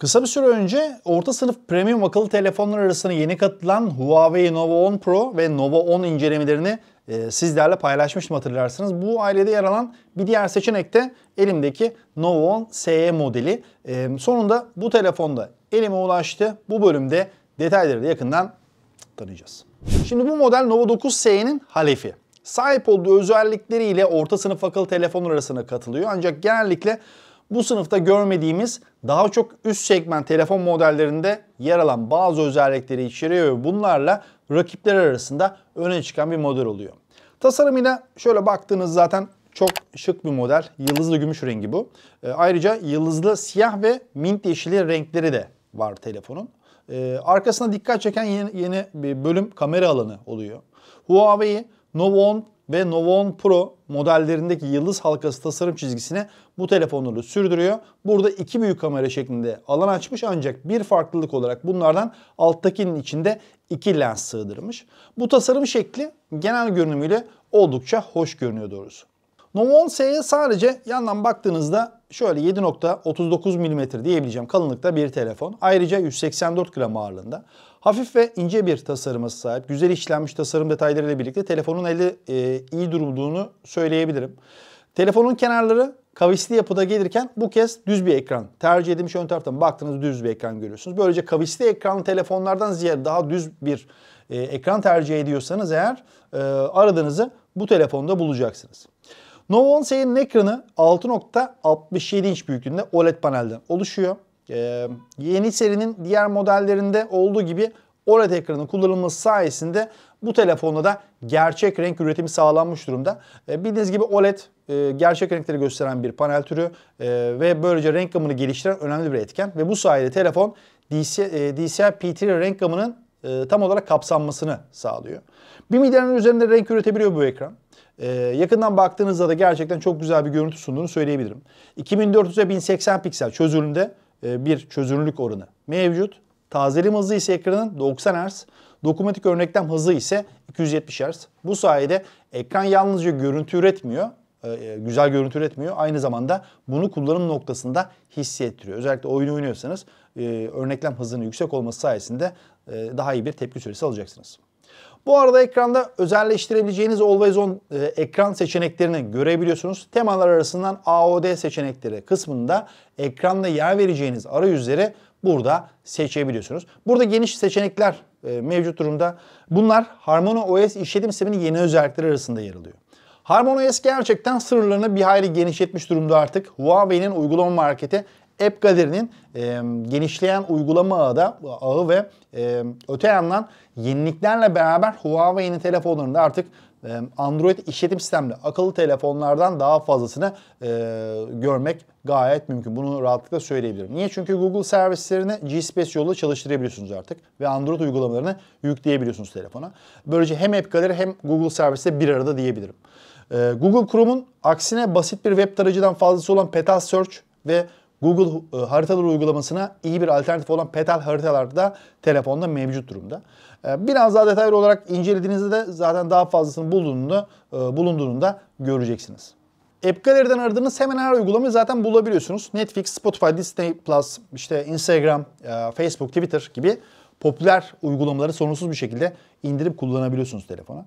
Kısa bir süre önce orta sınıf premium akıllı telefonlar arasına yeni katılan Huawei Nova 10 Pro ve Nova 10 incelemelerini e, sizlerle paylaşmıştım hatırlarsınız. Bu ailede yer alan bir diğer seçenek de elimdeki Nova 10 SE modeli. E, sonunda bu telefonda elime ulaştı. Bu bölümde detayları da yakından tanıyacağız. Şimdi bu model Nova 9 SE'nin halefi sahip olduğu özellikleriyle orta sınıf akıllı telefonlar arasına katılıyor. Ancak genellikle bu sınıfta görmediğimiz daha çok üst segment telefon modellerinde yer alan bazı özellikleri içeriyor ve bunlarla rakipler arasında öne çıkan bir model oluyor. Tasarımıyla şöyle baktığınız zaten çok şık bir model. Yıldızlı gümüş rengi bu. E, ayrıca yıldızlı siyah ve mint yeşili renkleri de var telefonun. E, arkasına dikkat çeken yeni, yeni bir bölüm kamera alanı oluyor. Huawei Novo 10 ve Novo 10 Pro modellerindeki yıldız halkası tasarım çizgisine bu telefonları sürdürüyor. Burada iki büyük kamera şeklinde alan açmış ancak bir farklılık olarak bunlardan alttakinin içinde iki lens sığdırmış. Bu tasarım şekli genel görünümüyle oldukça hoş görünüyor doğrusu. Nova 10S'ye sadece yandan baktığınızda şöyle 7.39 mm diyebileceğim kalınlıkta bir telefon. Ayrıca 184 gram ağırlığında. Hafif ve ince bir tasarıma sahip. Güzel işlenmiş tasarım detaylarıyla birlikte telefonun eli e, iyi durulduğunu söyleyebilirim. Telefonun kenarları kavisli yapıda gelirken bu kez düz bir ekran. Tercih edilmiş ön taraftan baktığınız düz bir ekran görüyorsunuz. Böylece kavisli ekranlı telefonlardan ziyade daha düz bir e, ekran tercih ediyorsanız eğer e, aradığınızı bu telefonda bulacaksınız. Nova 10 serinin ekranı 6.67 inç büyüklüğünde OLED panelden oluşuyor. Ee, yeni serinin diğer modellerinde olduğu gibi OLED ekranın kullanılması sayesinde bu telefonda da gerçek renk üretimi sağlanmış durumda. E, bildiğiniz gibi OLED e, gerçek renkleri gösteren bir panel türü e, ve böylece renk gamını geliştiren önemli bir etken. Ve bu sayede telefon DC, DCI-P3 renk gamının tam olarak kapsanmasını sağlıyor. Bir milyarın üzerinde renk üretebiliyor bu ekran. yakından baktığınızda da gerçekten çok güzel bir görüntü sunduğunu söyleyebilirim. 2400'e 1080 piksel çözünürlüğünde bir çözünürlük oranı mevcut. Tazelim hızı ise ekranın 90 Hz. Dokunmatik örneklem hızı ise 270 Hz. Bu sayede ekran yalnızca görüntü üretmiyor, e, e, güzel görüntü üretmiyor. Aynı zamanda bunu kullanım noktasında hissettiriyor. Özellikle oyun oynuyorsanız e, örneklem hızının yüksek olması sayesinde daha iyi bir tepki süresi alacaksınız. Bu arada ekranda özelleştirebileceğiniz Always On e, ekran seçeneklerini görebiliyorsunuz. Temalar arasından AOD seçenekleri kısmında ekranda yer vereceğiniz arayüzleri burada seçebiliyorsunuz. Burada geniş seçenekler e, mevcut durumda. Bunlar Harmony OS işletim sisteminin yeni özellikleri arasında yer alıyor. Harmony OS gerçekten sınırlarını bir hayli genişletmiş durumda artık. Huawei'nin uygulama marketi App Gallery'nin e, genişleyen uygulama ağı, da, ağı ve e, öte yandan yeniliklerle beraber Huawei'nin telefonlarında artık Android işletim sistemli akıllı telefonlardan daha fazlasını e, görmek gayet mümkün. Bunu rahatlıkla söyleyebilirim. Niye? Çünkü Google servislerini G-Space yoluyla çalıştırabiliyorsunuz artık. Ve Android uygulamalarını yükleyebiliyorsunuz telefona. Böylece hem App Gallery hem Google servisi bir arada diyebilirim. E, Google Chrome'un aksine basit bir web tarayıcıdan fazlası olan Petal Search ve Google e, haritalar uygulamasına iyi bir alternatif olan petal haritalar da telefonda mevcut durumda. E, biraz daha detaylı olarak incelediğinizde de zaten daha fazlasını bulunduğunu, e, bulunduğunu da göreceksiniz. App Gallery'den aradığınız hemen her uygulamayı zaten bulabiliyorsunuz. Netflix, Spotify, Disney+, Plus, işte Instagram, Facebook, Twitter gibi popüler uygulamaları sorunsuz bir şekilde indirip kullanabiliyorsunuz telefona.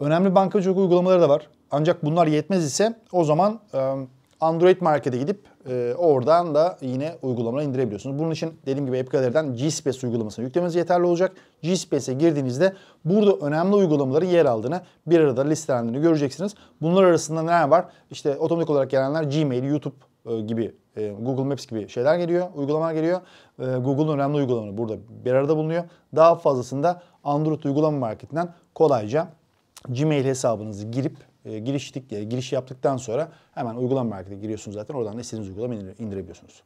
Önemli bankacılık uygulamaları da var. Ancak bunlar yetmez ise o zaman Android Market'e gidip e, oradan da yine uygulamaları indirebiliyorsunuz. Bunun için dediğim gibi App Gallery'den g uygulamasını yüklemeniz yeterli olacak. g girdiğinizde burada önemli uygulamaların yer aldığını bir arada listelendiğini göreceksiniz. Bunlar arasında neler var? İşte otomatik olarak gelenler Gmail, YouTube e, gibi e, Google Maps gibi şeyler geliyor, uygulamalar geliyor. E, Google'un önemli uygulamaları burada bir arada bulunuyor. Daha fazlasında Android uygulama marketinden kolayca Gmail hesabınızı girip e, giriştik e, giriş yaptıktan sonra hemen uygulama merkezine giriyorsunuz zaten. Oradan da istediğiniz uygulamayı indirebiliyorsunuz.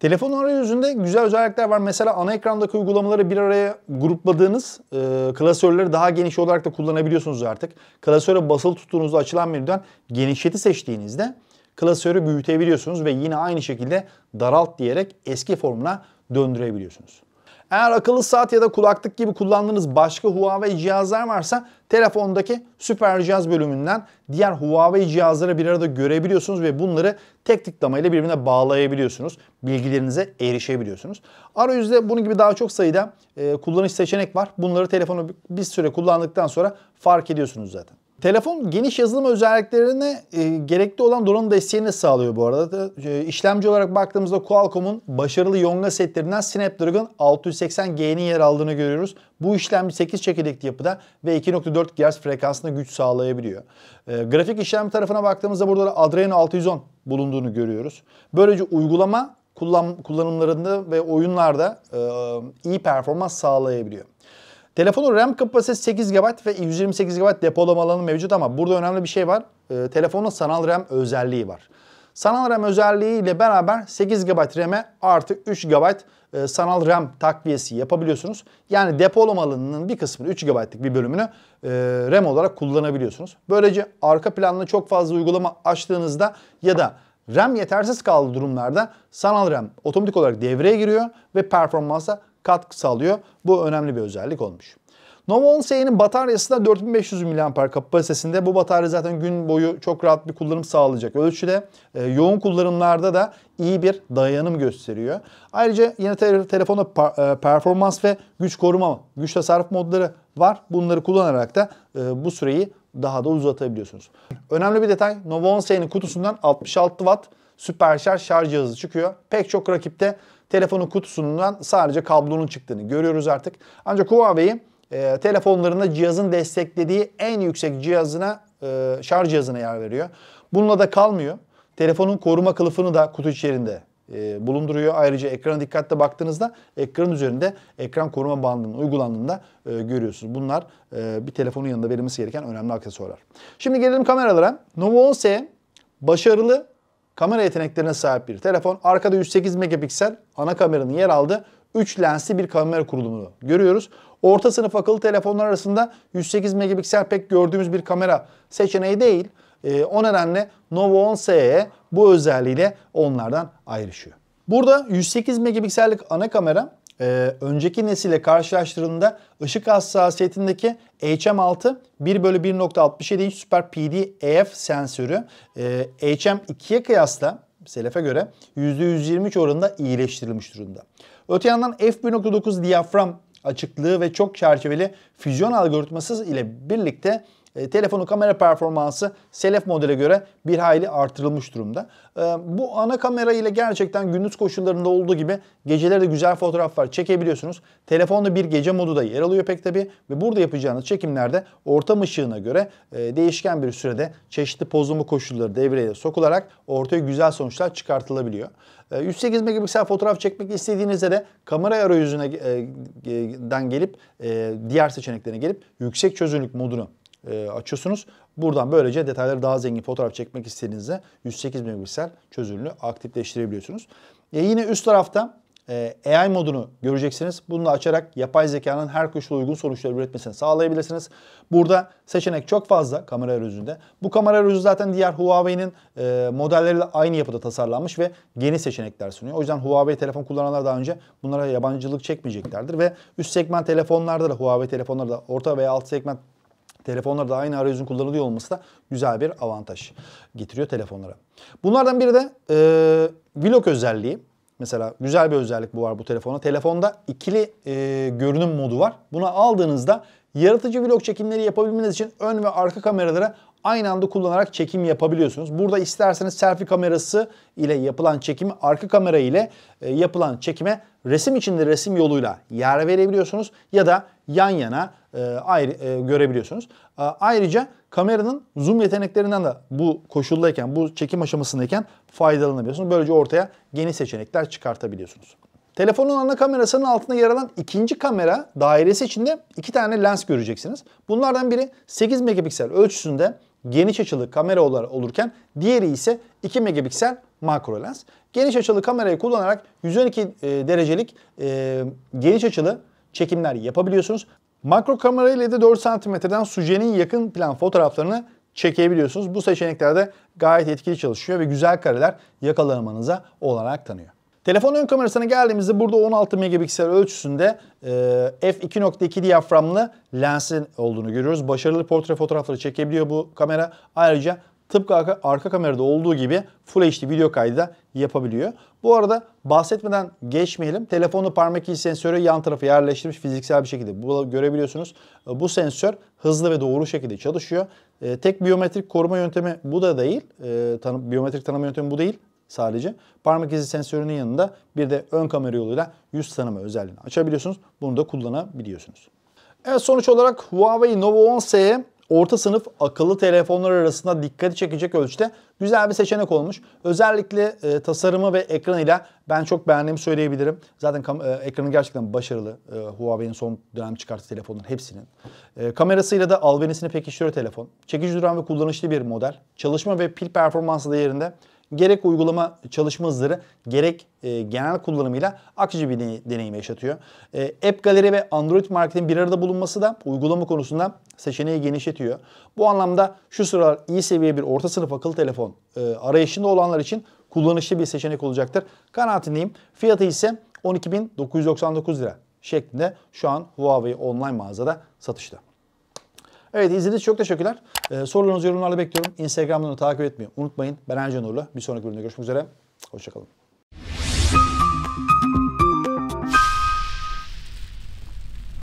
Telefon arayüzünde güzel özellikler var. Mesela ana ekrandaki uygulamaları bir araya grupladığınız e, klasörleri daha geniş olarak da kullanabiliyorsunuz artık. Klasöre basılı tuttuğunuzda açılan menüden genişleti seçtiğinizde klasörü büyütebiliyorsunuz ve yine aynı şekilde daralt diyerek eski formuna döndürebiliyorsunuz. Eğer akıllı saat ya da kulaklık gibi kullandığınız başka Huawei cihazlar varsa telefondaki süper cihaz bölümünden diğer Huawei cihazları bir arada görebiliyorsunuz ve bunları tek tıklamayla birbirine bağlayabiliyorsunuz. Bilgilerinize erişebiliyorsunuz. Arayüzde bunun gibi daha çok sayıda e, kullanış seçenek var. Bunları telefonu bir süre kullandıktan sonra fark ediyorsunuz zaten. Telefon geniş yazılım özelliklerine e, gerekli olan donanım desteğini sağlıyor bu arada. E, işlemci olarak baktığımızda Qualcomm'un başarılı Yonga setlerinden Snapdragon 680G'nin yer aldığını görüyoruz. Bu işlemci 8 çekirdekli yapıda ve 2.4 GHz frekansında güç sağlayabiliyor. E, grafik işlem tarafına baktığımızda burada da Adreno 610 bulunduğunu görüyoruz. Böylece uygulama kullan, kullanımlarında ve oyunlarda e, e iyi performans sağlayabiliyor. Telefonun RAM kapasitesi 8 GB ve 128 GB depolama alanı mevcut ama burada önemli bir şey var. E, telefonun sanal RAM özelliği var. Sanal RAM özelliği ile beraber 8 GB RAM'e artı 3 GB e, sanal RAM takviyesi yapabiliyorsunuz. Yani depolama alanının bir kısmını 3 GB'lık bir bölümünü e, RAM olarak kullanabiliyorsunuz. Böylece arka planlı çok fazla uygulama açtığınızda ya da RAM yetersiz kaldığı durumlarda sanal RAM otomatik olarak devreye giriyor ve performansa katkı sağlıyor. Bu önemli bir özellik olmuş. Nova 10 serinin bataryası da 4500 mAh kapasitesinde. Bu batarya zaten gün boyu çok rahat bir kullanım sağlayacak ölçüde. E, yoğun kullanımlarda da iyi bir dayanım gösteriyor. Ayrıca yine te telefonda e, performans ve güç koruma, güç tasarruf modları var. Bunları kullanarak da e, bu süreyi daha da uzatabiliyorsunuz. Önemli bir detay Nova 10 kutusundan 66 Watt süperşarj şarj cihazı çıkıyor. Pek çok rakipte telefonun kutusundan sadece kablonun çıktığını görüyoruz artık. Ancak Huawei e, telefonlarında cihazın desteklediği en yüksek cihazına e, şarj cihazına yer veriyor. Bununla da kalmıyor. Telefonun koruma kılıfını da kutu içerisinde e, bulunduruyor. Ayrıca ekrana dikkatle baktığınızda ekran üzerinde ekran koruma bandının uygulandığında e, görüyorsunuz. Bunlar e, bir telefonun yanında verilmesi gereken önemli aksesuarlar. Şimdi gelelim kameralara. Nova 10S başarılı kamera yeteneklerine sahip bir telefon. Arkada 108 megapiksel ana kameranın yer aldığı 3 lensli bir kamera kurulumunu görüyoruz. Orta sınıf akıllı telefonlar arasında 108 megapiksel pek gördüğümüz bir kamera seçeneği değil. E, o nedenle Nova 10S'ye bu özelliğiyle onlardan ayrışıyor. Burada 108 megapiksellik ana kamera e, önceki nesile karşılaştırıldığında ışık hassasiyetindeki HM6 1 bölü 1.67 inç Super PD EF sensörü e, HM2'ye kıyasla Selef'e göre %123 oranında iyileştirilmiş durumda. Öte yandan f1.9 diyafram açıklığı ve çok çerçeveli füzyon algoritması ile birlikte e, telefonun kamera performansı Selef modele göre bir hayli artırılmış durumda. E, bu ana kamera ile gerçekten gündüz koşullarında olduğu gibi geceleri de güzel fotoğraflar çekebiliyorsunuz. Telefonda bir gece modu da yer alıyor pek tabi ve burada yapacağınız çekimlerde ortam ışığına göre e, değişken bir sürede çeşitli pozlama koşulları devreye sokularak ortaya güzel sonuçlar çıkartılabiliyor. 108 e, megapiksel fotoğraf çekmek istediğinizde de kamera arayüzüne e, e, den gelip diğer seçeneklerine gelip yüksek çözünürlük modunu e, açıyorsunuz. Buradan böylece detayları daha zengin fotoğraf çekmek istediğinizde 108 megapiksel çözünürlüğü aktifleştirebiliyorsunuz. E yine üst tarafta e, AI modunu göreceksiniz. Bunu da açarak yapay zekanın her koşula uygun sonuçları üretmesini sağlayabilirsiniz. Burada seçenek çok fazla kamera arayüzünde. Bu kamera arayüzü zaten diğer Huawei'nin e, modelleriyle aynı yapıda tasarlanmış ve geniş seçenekler sunuyor. O yüzden Huawei telefon kullananlar daha önce bunlara yabancılık çekmeyeceklerdir ve üst segment telefonlarda da Huawei telefonlarda da orta veya alt segment Telefonlarda aynı arayüzün kullanılıyor olması da güzel bir avantaj getiriyor telefonlara. Bunlardan biri de e, vlog özelliği. Mesela güzel bir özellik bu var bu telefona. Telefonda ikili e, görünüm modu var. Buna aldığınızda yaratıcı vlog çekimleri yapabilmeniz için ön ve arka kameralara aynı anda kullanarak çekim yapabiliyorsunuz. Burada isterseniz selfie kamerası ile yapılan çekimi arka kamera ile e, yapılan çekime resim içinde resim yoluyla yer verebiliyorsunuz ya da yan yana e, ayrı e, görebiliyorsunuz. E, ayrıca kameranın zoom yeteneklerinden de bu koşuldayken, bu çekim aşamasındayken faydalanabiliyorsunuz. Böylece ortaya yeni seçenekler çıkartabiliyorsunuz. Telefonun ana kamerasının altında yer alan ikinci kamera dairesi içinde iki tane lens göreceksiniz. Bunlardan biri 8 megapiksel ölçüsünde geniş açılı kamera olurken diğeri ise 2 megapiksel makro lens. Geniş açılı kamerayı kullanarak 112 e, derecelik e, geniş açılı çekimler yapabiliyorsunuz. Makro kamera ile de 4 cm'den sujenin yakın plan fotoğraflarını çekebiliyorsunuz. Bu seçeneklerde gayet etkili çalışıyor ve güzel kareler yakalamanıza olarak tanıyor. Telefon ön kamerasına geldiğimizde burada 16 megapiksel ölçüsünde e, f2.2 diyaframlı lensin olduğunu görüyoruz. Başarılı portre fotoğrafları çekebiliyor bu kamera. Ayrıca tıpkı arka, arka kamerada olduğu gibi Full HD video kaydı da yapabiliyor. Bu arada bahsetmeden geçmeyelim. Telefonu parmak izi sensörü yan tarafı yerleştirmiş fiziksel bir şekilde bu, görebiliyorsunuz. E, bu sensör hızlı ve doğru şekilde çalışıyor. E, tek biyometrik koruma yöntemi bu da değil. E, tanı, biyometrik tanıma yöntemi bu değil sadece. Parmak izi sensörünün yanında bir de ön kamera yoluyla yüz tanıma özelliğini açabiliyorsunuz. Bunu da kullanabiliyorsunuz. Evet sonuç olarak Huawei Nova 10S'ye orta sınıf akıllı telefonlar arasında dikkati çekecek ölçüde güzel bir seçenek olmuş. Özellikle e, tasarımı ve ekranıyla ben çok beğendiğimi söyleyebilirim. Zaten kam- e, ekranı gerçekten başarılı. E, Huawei'nin son dönem çıkarttığı telefonların hepsinin. E, kamerasıyla da albenisini pekiştiriyor telefon. Çekici duran ve kullanışlı bir model. Çalışma ve pil performansı da yerinde gerek uygulama çalışma hızları gerek e, genel kullanımıyla akıcı bir deneyim yaşatıyor. E, App galeri ve Android Market'in bir arada bulunması da uygulama konusunda seçeneği genişletiyor. Bu anlamda şu sıralar iyi seviye bir orta sınıf akıllı telefon e, arayışında olanlar için kullanışlı bir seçenek olacaktır. Kanaatindeyim. Fiyatı ise 12.999 lira şeklinde şu an Huawei online mağazada satışta. Evet izlediğiniz çok teşekkürler. Ee, sorularınızı yorumlarla bekliyorum. Instagram'dan takip etmeyi unutmayın. Ben Ercan Uğur'la bir sonraki bölümde görüşmek üzere. Hoşçakalın.